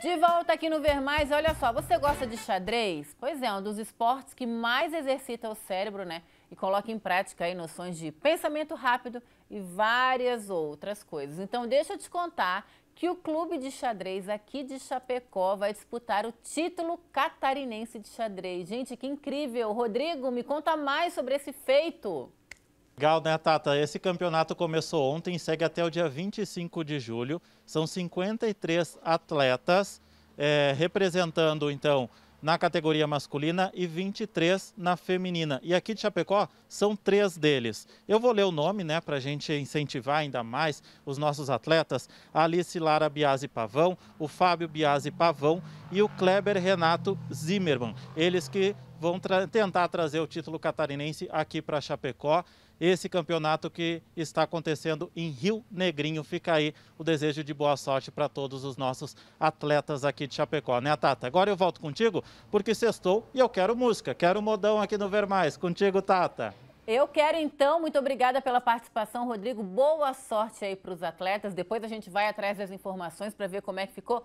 De volta aqui no Ver Mais, olha só, você gosta de xadrez? Pois é, um dos esportes que mais exercita o cérebro, né? E coloca em prática aí noções de pensamento rápido e várias outras coisas. Então deixa eu te contar que o clube de xadrez aqui de Chapecó vai disputar o título catarinense de xadrez. Gente, que incrível! Rodrigo, me conta mais sobre esse feito. Legal, né, Tata? Esse campeonato começou ontem, segue até o dia 25 de julho. São 53 atletas é, representando, então, na categoria masculina e 23 na feminina. E aqui de Chapecó são três deles. Eu vou ler o nome, né, para a gente incentivar ainda mais os nossos atletas: a Alice Lara Biasi Pavão, o Fábio Biasi Pavão e o Kleber Renato Zimmermann. Eles que vão tra tentar trazer o título catarinense aqui para Chapecó. Esse campeonato que está acontecendo em Rio Negrinho. Fica aí o desejo de boa sorte para todos os nossos atletas aqui de Chapecó, né, Tata? Agora eu volto contigo, porque sextou e eu quero música, quero modão aqui no Vermais. Contigo, Tata. Eu quero então, muito obrigada pela participação, Rodrigo. Boa sorte aí para os atletas. Depois a gente vai atrás das informações para ver como é que ficou